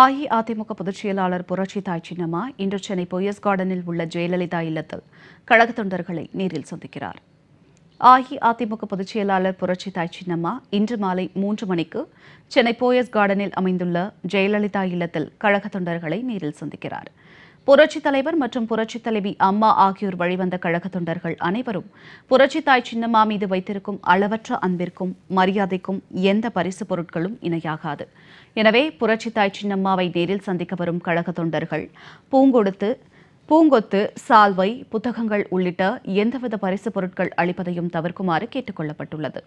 அஇஅதிமுக பொதுச் செயலாளர் புரட்சி தாய் சின்னம்மா இன்று சென்னை போயஸ் கார்டனில் உள்ள ஜெயலலிதா இல்லத்தில் கழக தொண்டர்களை நேரில் சந்திக்கிறார் அஇஅதிமுக பொதுச் செயலாளர் புரட்சி தாய் சின்னம்மா இன்று மாலை மூன்று மணிக்கு சென்னை போயஸ் கார்டனில் அமைந்துள்ள ஜெயலலிதா இல்லத்தில் கழக தொண்டர்களை நேரில் சந்திக்கிறார் புரட்சித் தலைவர் மற்றும் புரட்சித் தலைவி அம்மா ஆகியோர் வழிவந்த கழக தொண்டர்கள் அனைவரும் புரட்சி தாய் சின்னம்மா மீது வைத்திருக்கும் அளவற்ற அன்பிற்கும் மரியாதைக்கும் எந்த பரிசு பொருட்களும் இணையாகாது எனவே புரட்சி தாய் சின்னம்மாவை நேரில் சந்திக்க வரும் கழக தொண்டர்கள் பூங்கொடுத்து பூங்கொத்து சால்வை புத்தகங்கள் உள்ளிட்ட எந்தவித பரிசு பொருட்கள் அளிப்பதையும் தவிர்க்குமாறு கேட்டுக் கொள்ளப்பட்டுள்ளது